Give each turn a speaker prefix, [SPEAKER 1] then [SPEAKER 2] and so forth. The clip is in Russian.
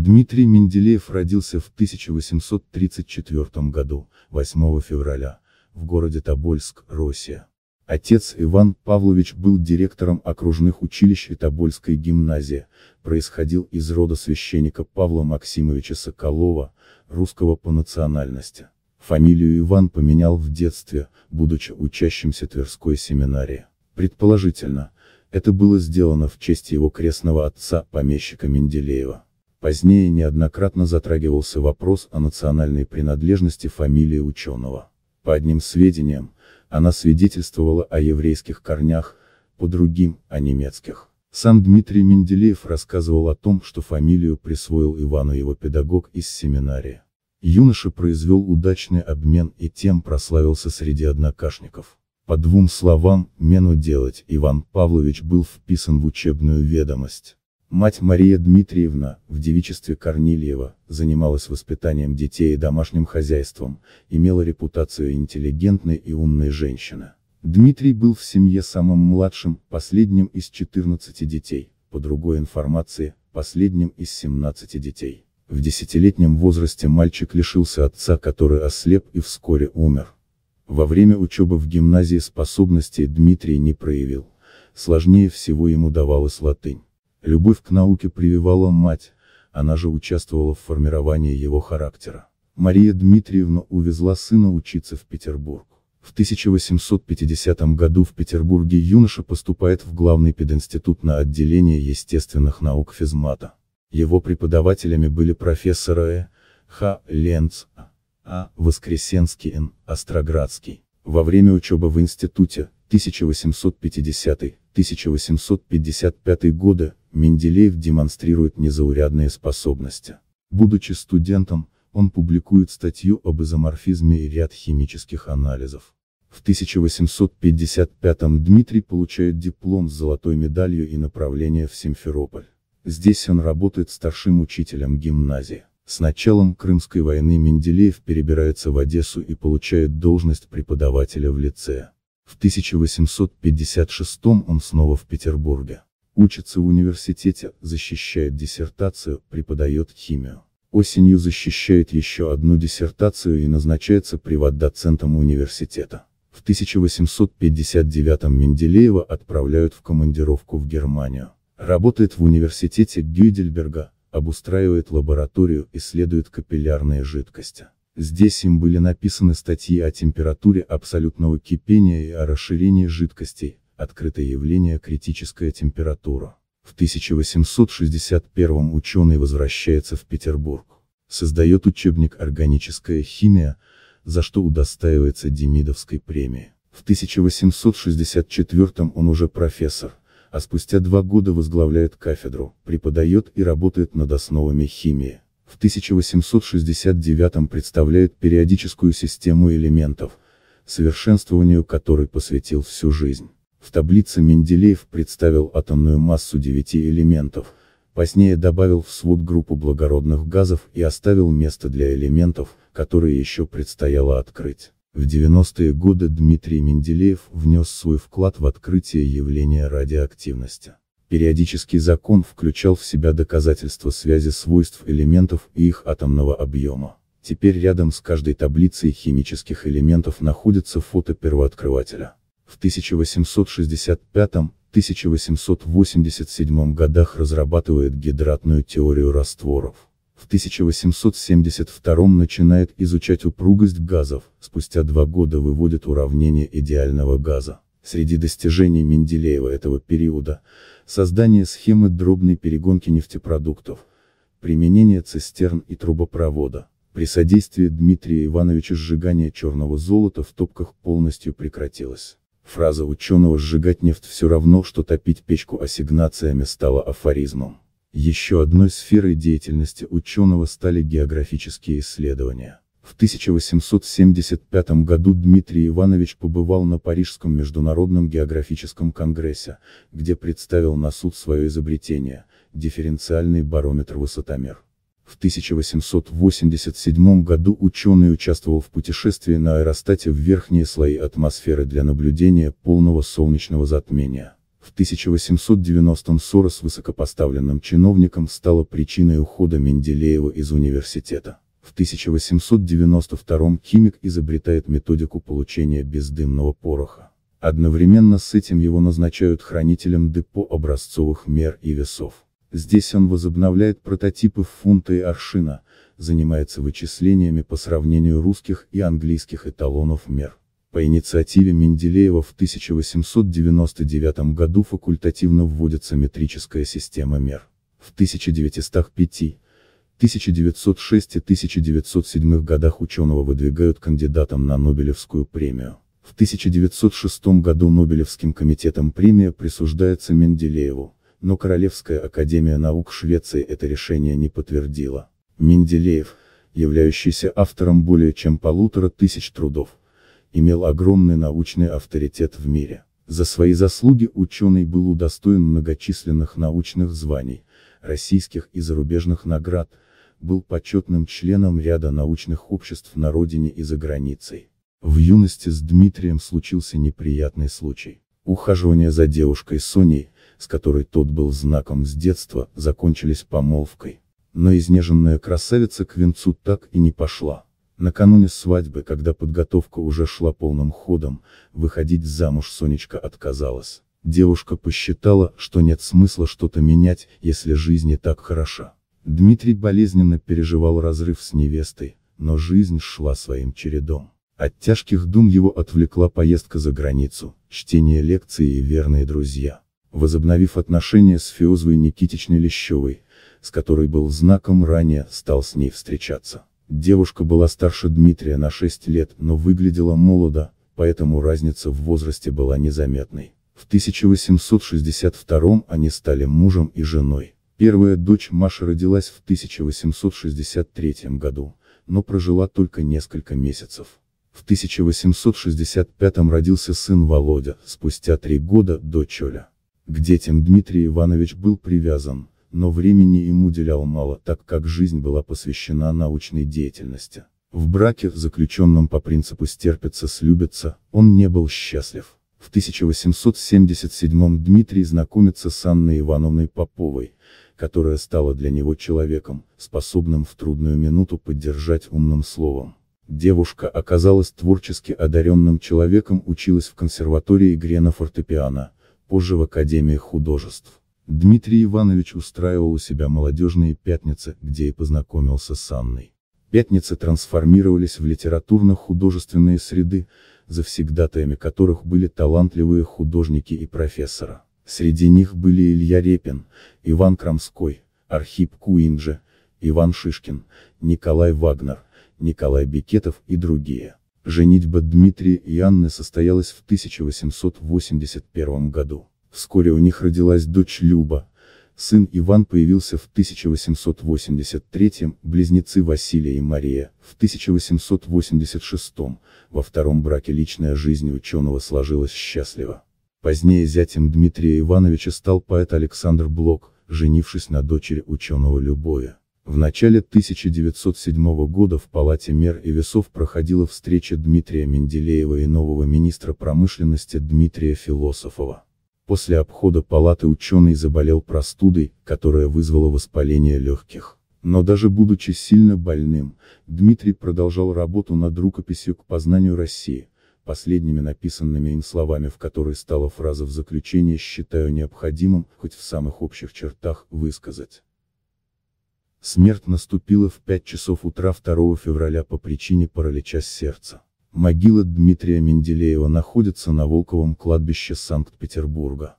[SPEAKER 1] Дмитрий Менделеев родился в 1834 году, 8 февраля, в городе Тобольск, Россия. Отец Иван Павлович был директором окружных училищ и Тобольской гимназии, происходил из рода священника Павла Максимовича Соколова, русского по национальности. Фамилию Иван поменял в детстве, будучи учащимся Тверской семинарии. Предположительно, это было сделано в честь его крестного отца, помещика Менделеева. Позднее неоднократно затрагивался вопрос о национальной принадлежности фамилии ученого. По одним сведениям, она свидетельствовала о еврейских корнях, по другим – о немецких. Сам Дмитрий Менделеев рассказывал о том, что фамилию присвоил Ивану его педагог из семинария. Юноша произвел удачный обмен и тем прославился среди однокашников. По двум словам, мену делать Иван Павлович был вписан в учебную ведомость. Мать Мария Дмитриевна, в девичестве Корнилиева, занималась воспитанием детей и домашним хозяйством, имела репутацию интеллигентной и умной женщины. Дмитрий был в семье самым младшим, последним из 14 детей, по другой информации, последним из 17 детей. В десятилетнем возрасте мальчик лишился отца, который ослеп и вскоре умер. Во время учебы в гимназии способностей Дмитрий не проявил, сложнее всего ему давалась латынь. Любовь к науке прививала мать, она же участвовала в формировании его характера. Мария Дмитриевна увезла сына учиться в Петербург. В 1850 году в Петербурге юноша поступает в главный пединститут на отделение естественных наук физмата. Его преподавателями были профессора Э. Х. Ленц, А. Воскресенский Н. Остроградский. Во время учебы в институте, 1850 1855 года, Менделеев демонстрирует незаурядные способности. Будучи студентом, он публикует статью об изоморфизме и ряд химических анализов. В 1855 Дмитрий получает диплом с золотой медалью и направление в Симферополь. Здесь он работает старшим учителем гимназии. С началом Крымской войны Менделеев перебирается в Одессу и получает должность преподавателя в лицее. В 1856 он снова в Петербурге. Учится в университете, защищает диссертацию, преподает химию. Осенью защищает еще одну диссертацию и назначается приват-доцентом университета. В 1859 Менделеева отправляют в командировку в Германию. Работает в университете Гюйдельберга, обустраивает лабораторию, исследует капиллярные жидкости. Здесь им были написаны статьи о температуре абсолютного кипения и о расширении жидкостей, открытое явление критическая температура. В 1861 ученый возвращается в Петербург. Создает учебник «Органическая химия», за что удостаивается Демидовской премии. В 1864 он уже профессор, а спустя два года возглавляет кафедру, преподает и работает над основами химии в 1869 представляет периодическую систему элементов, совершенствованию которой посвятил всю жизнь. В таблице Менделеев представил атомную массу девяти элементов, позднее добавил в свод группу благородных газов и оставил место для элементов, которые еще предстояло открыть. В 90-е годы Дмитрий Менделеев внес свой вклад в открытие явления радиоактивности. Периодический закон включал в себя доказательства связи свойств элементов и их атомного объема. Теперь рядом с каждой таблицей химических элементов находится фото первооткрывателя. В 1865-1887 годах разрабатывает гидратную теорию растворов. В 1872 начинает изучать упругость газов, спустя два года выводит уравнение идеального газа. Среди достижений Менделеева этого периода – создание схемы дробной перегонки нефтепродуктов, применение цистерн и трубопровода, при содействии Дмитрия Ивановича сжигание черного золота в топках полностью прекратилось. Фраза ученого «сжигать нефть все равно, что топить печку ассигнациями» стала афоризмом. Еще одной сферой деятельности ученого стали географические исследования. В 1875 году Дмитрий Иванович побывал на Парижском международном географическом конгрессе, где представил на суд свое изобретение – дифференциальный барометр-высотомер. В 1887 году ученый участвовал в путешествии на аэростате в верхние слои атмосферы для наблюдения полного солнечного затмения. В 1890-м ссора с высокопоставленным чиновником стала причиной ухода Менделеева из университета. В 1892 химик изобретает методику получения бездымного пороха. Одновременно с этим его назначают хранителем депо образцовых мер и весов. Здесь он возобновляет прототипы фунта и аршина, занимается вычислениями по сравнению русских и английских эталонов мер. По инициативе Менделеева в 1899 году факультативно вводится метрическая система мер. В 1905 1906 и 1907 годах ученого выдвигают кандидатом на Нобелевскую премию. В 1906 году Нобелевским комитетом премия присуждается Менделееву, но Королевская академия наук Швеции это решение не подтвердила. Менделеев, являющийся автором более чем полутора тысяч трудов, имел огромный научный авторитет в мире. За свои заслуги ученый был удостоен многочисленных научных званий, российских и зарубежных наград, был почетным членом ряда научных обществ на родине и за границей. В юности с Дмитрием случился неприятный случай. Ухаживания за девушкой Соней, с которой тот был знаком с детства, закончились помолвкой. Но изнеженная красавица к венцу так и не пошла. Накануне свадьбы, когда подготовка уже шла полным ходом, выходить замуж Сонечка отказалась. Девушка посчитала, что нет смысла что-то менять, если жизнь не так хороша. Дмитрий болезненно переживал разрыв с невестой, но жизнь шла своим чередом. От тяжких дум его отвлекла поездка за границу, чтение лекций и верные друзья. Возобновив отношения с Феозвой Никитичной Лещевой, с которой был знаком ранее, стал с ней встречаться. Девушка была старше Дмитрия на 6 лет, но выглядела молодо, поэтому разница в возрасте была незаметной. В 1862 они стали мужем и женой. Первая дочь Маша родилась в 1863 году, но прожила только несколько месяцев. В 1865 родился сын Володя, спустя три года, дочь Оля. К детям Дмитрий Иванович был привязан, но времени ему уделял мало, так как жизнь была посвящена научной деятельности. В браке, заключенном по принципу стерпится-слюбится, он не был счастлив. В 1877 Дмитрий знакомится с Анной Ивановной Поповой, которая стала для него человеком, способным в трудную минуту поддержать умным словом. Девушка оказалась творчески одаренным человеком, училась в консерватории игре на фортепиано, позже в Академии художеств. Дмитрий Иванович устраивал у себя молодежные пятницы, где и познакомился с Анной пятницы трансформировались в литературно-художественные среды, завсегдатаями которых были талантливые художники и профессора. Среди них были Илья Репин, Иван Крамской, Архип Куинджи, Иван Шишкин, Николай Вагнер, Николай Бикетов и другие. Женитьба Дмитрия и Анны состоялась в 1881 году. Вскоре у них родилась дочь Люба, Сын Иван появился в 1883, близнецы Василия и Мария, в 1886, во втором браке личная жизнь ученого сложилась счастливо. Позднее зятем Дмитрия Ивановича стал поэт Александр Блок, женившись на дочери ученого Любоя. В начале 1907 года в Палате мер и весов проходила встреча Дмитрия Менделеева и нового министра промышленности Дмитрия Философова. После обхода палаты ученый заболел простудой, которая вызвала воспаление легких. Но даже будучи сильно больным, Дмитрий продолжал работу над рукописью к познанию России, последними написанными им словами в которой стала фраза в заключении, «считаю необходимым, хоть в самых общих чертах, высказать». Смерть наступила в 5 часов утра 2 февраля по причине паралича сердца. Могила Дмитрия Менделеева находится на Волковом кладбище Санкт-Петербурга.